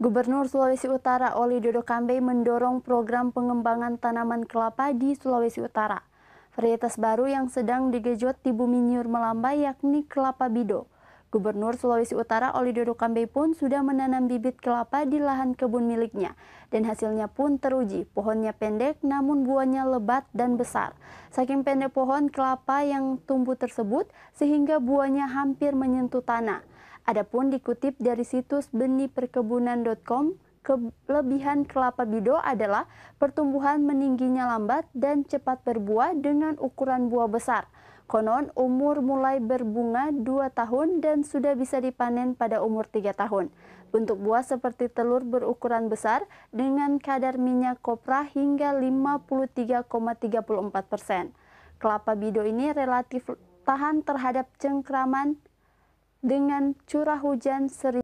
Gubernur Sulawesi Utara Oli Dodo Kambe mendorong program pengembangan tanaman kelapa di Sulawesi Utara. Varietas baru yang sedang digejot di bumi Nyur Melambai yakni kelapa bido. Gubernur Sulawesi Utara Oli Dodo Kambe pun sudah menanam bibit kelapa di lahan kebun miliknya dan hasilnya pun teruji. Pohonnya pendek namun buahnya lebat dan besar. Saking pendek pohon kelapa yang tumbuh tersebut sehingga buahnya hampir menyentuh tanah. Adapun dikutip dari situs beniperkebunan.com, kelebihan kelapa bido adalah pertumbuhan meningginya lambat dan cepat berbuah dengan ukuran buah besar. Konon umur mulai berbunga 2 tahun dan sudah bisa dipanen pada umur 3 tahun. Bentuk buah seperti telur berukuran besar dengan kadar minyak kopra hingga 53,34 Kelapa bido ini relatif tahan terhadap cengkraman dengan curah hujan